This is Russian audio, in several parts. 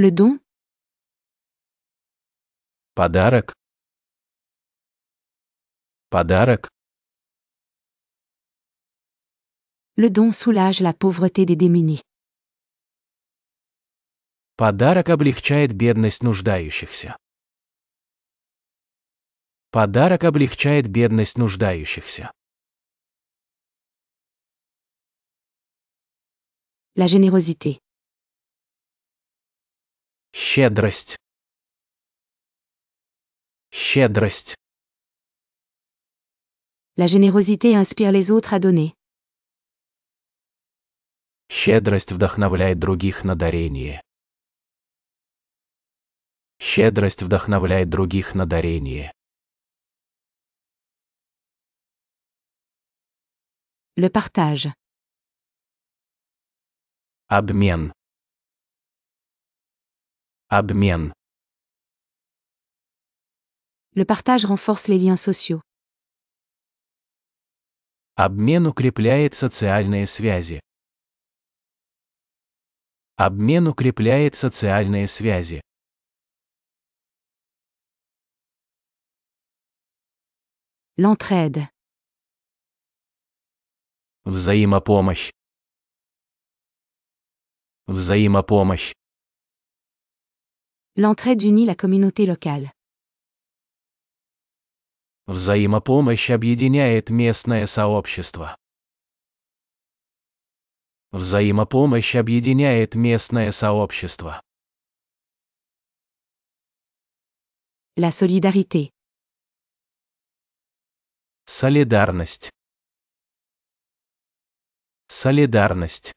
Le don Подарок. Подарок. Le don soulage la pauvreté des démunis. Подарок облегчает бедность нуждающихся. Подарок облегчает бедность нуждающихся. La générosité щедрость щедрость La générosité inspire les autres à donner. Щедрость вдохновляет других на дарение. Щедрость вдохновляет других на дарение. Le partage. Обмен. Обмен. Le partage renforce les liens sociaux. Обмен укрепляет социальные связи. Обмен укрепляет социальные связи. L'entraide. Взаимопомощь. Взаимопомощь. L'entraide unit la communauté locale. Взаимопомощь объединяет местное сообщество. Взаимопомощь объединяет местное сообщество. La solidarité. Солидарность. Солидарность.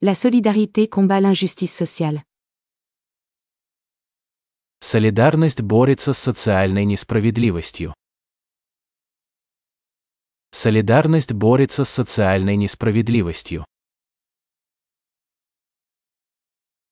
La solidarité combat l'injustice sociale. Солидарность борется с социальной несправедливостью. Солидарность борется с социальной несправедливостью.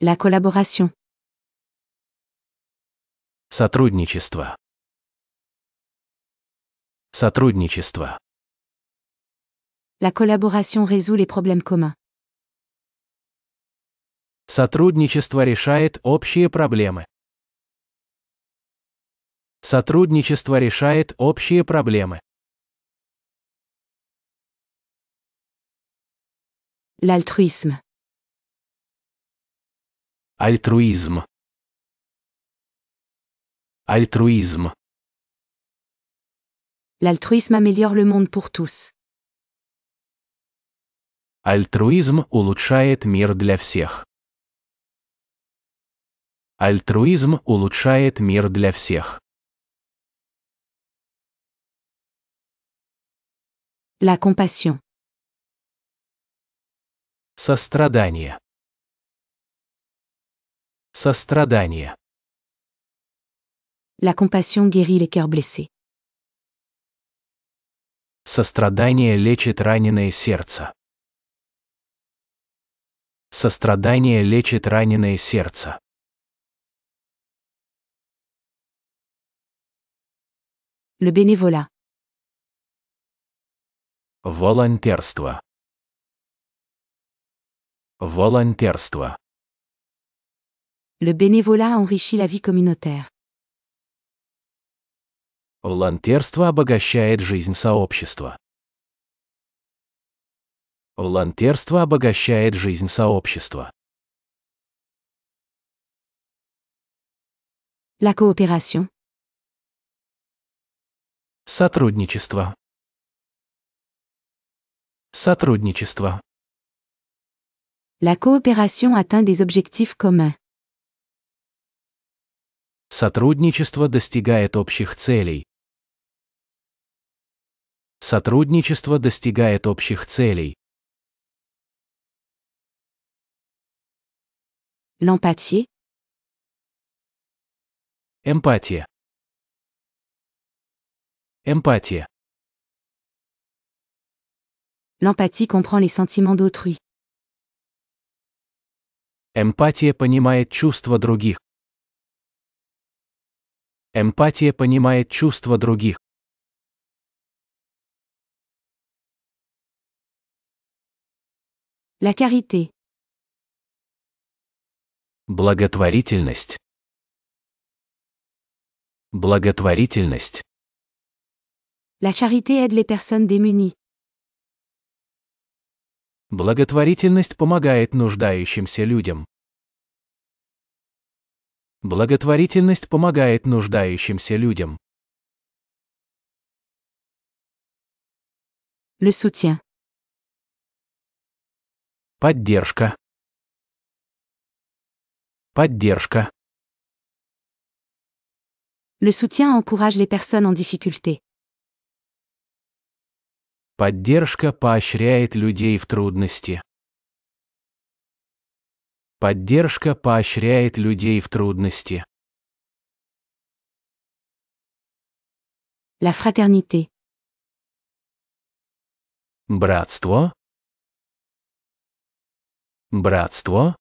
La collaboration. Сотрудничество. Сотрудничество. La collaboration résout les problèmes communs. Сотрудничество решает общие проблемы. Сотрудничество решает общие проблемы. L'altruisme. Альтруизм. Альтруизм. L'altruisme améliore le monde pour tous. Альтруизм улучшает мир для всех. Альтруизм улучшает мир для всех. La compassion. Сострадание. Сострадание. La compassion guérit les cœurs blessés. Сострадание лечит раненое сердце. Сострадание лечит раненое сердце. Le bénévolat. Волонтерство. Волонтерство. Le bénévolat enrichit la vie communautaire. Волонтерство обогащает жизнь сообщества. Волонтерство обогащает жизнь сообщества. La coopération. Сотрудничество. Сотрудничество. La coopération atteint des objectifs communs. Сотрудничество достигает общих целей. Сотрудничество достигает общих целей. L'empathie. Эмпатия. Эмпатия. L'empathie comprend les sentiments d'autrui. Эмпатия понимает чувства других. Эмпатия понимает чувства других. La charité. Благотворительность. Благотворительность. La charité aide les personnes démunies. Благотворительность помогает нуждающимся людям. Благотворительность помогает нуждающимся людям. Le soutien. Поддержка. Поддержка. Le soutien encourage les personnes en difficulté. Поддержка поощряет людей в трудности. Поддержка поощряет людей в трудности. La fraternité. Братство. Братство.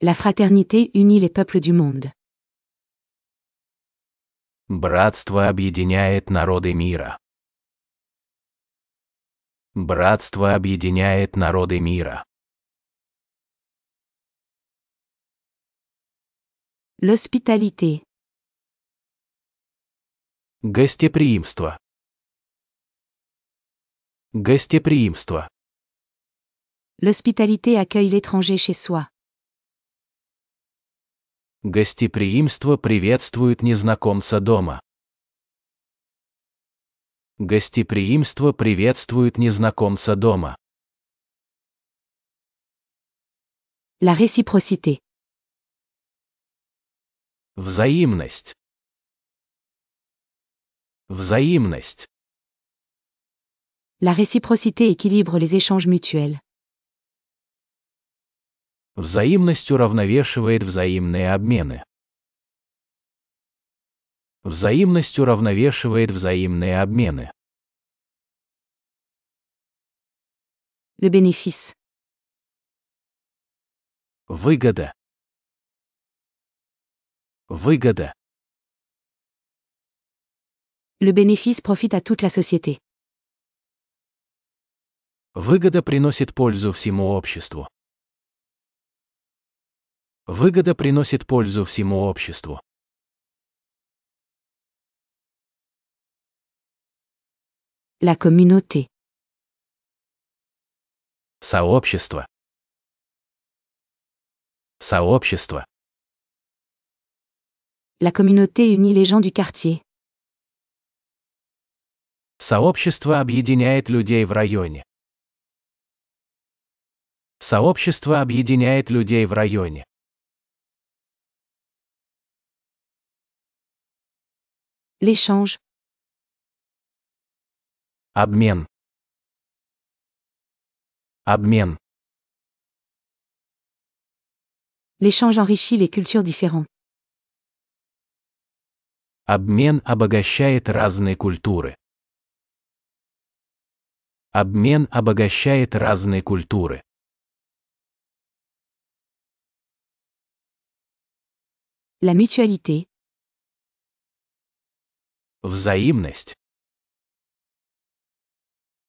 La fraternité unit les peuples du monde. Братство объединяет народы мира. Братство объединяет народы мира. L'hospitalité. Гостеприимство. Гостеприимство. L'hospitalité accueille l'étranger chez soi. Гостеприимство приветствует незнакомца дома. Гостеприимство приветствует незнакомца дома. La réciprocité. Взаимность. Взаимность. La réciprocité équilibre les échanges mutuels. Взаимность уравновешивает взаимные обмены взаимность уравновешивает взаимные обмены. Le bénéfice. Выгода. Выгода. Le bénéfice profite à toute la société. Выгода приносит пользу всему обществу. Выгода приносит пользу всему обществу. La communauté. Сообщество. Сообщество. La communauté unit les gens du quartier. Сообщество объединяет людей в районе. Сообщество объединяет людей в районе. L'échange, Обмен. Обмен. L'échange enrichit les cultures différentes. Обмен обогащает разные культуры. Обмен обогащает разные культуры. La mutualité. Взаимность.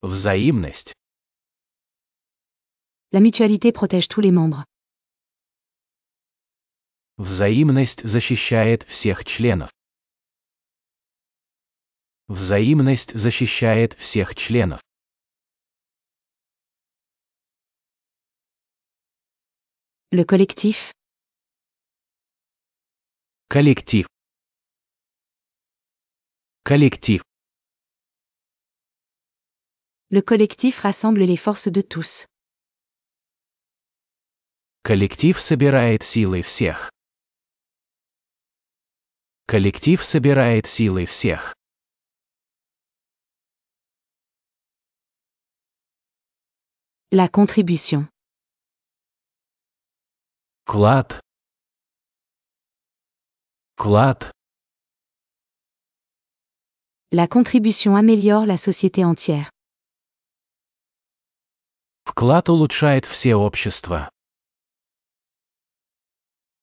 Взаимность. La mutualité protège tous les membres. Взаимность защищает всех членов. Взаимность защищает всех членов. Le collectif. Коллектив. Коллектив. le collectif rassemble les forces de tous. Коллектив собирает силы всех. Коллектив собирает силы всех. La contribution. Клад. Клад. La contribution améliore la société entière. Вклад улучшает все общества.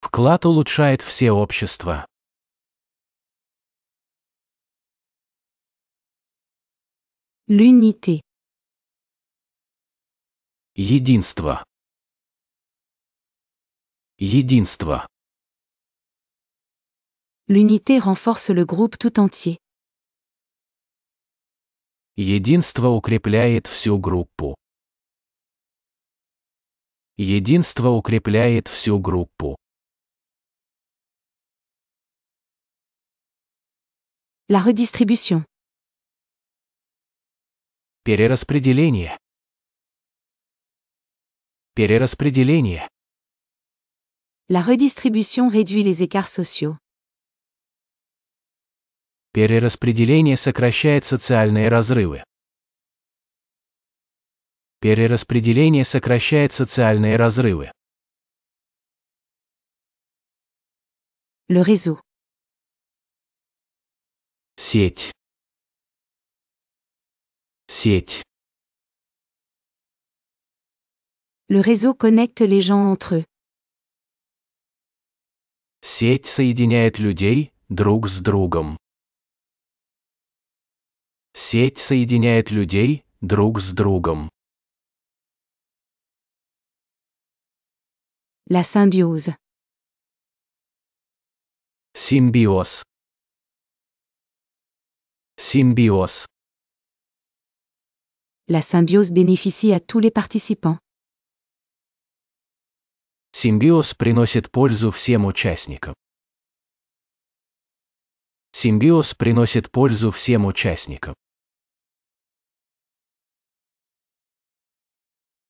Вклад улучшает все общества. L'unité. Единство. Единство. L'unité renforce le groupe tout entier. Единство укрепляет всю группу. Единство укрепляет всю группу. La redistribution. Перераспределение. Перераспределение. La redistribution réduit les écarts sociaux. Перераспределение сокращает социальные разрывы. Перераспределение сокращает социальные разрывы. Le réseau. Сеть. Сеть. Le réseau connecte les gens entre eux. Сеть соединяет людей друг с другом. Сеть соединяет людей друг с другом. La symbiose. Symbiose. Symbios. La symbiose bénéficie à tous les participants. Symbios приносит пользу всем участникам. Симбиоз приносит пользу всем участникам.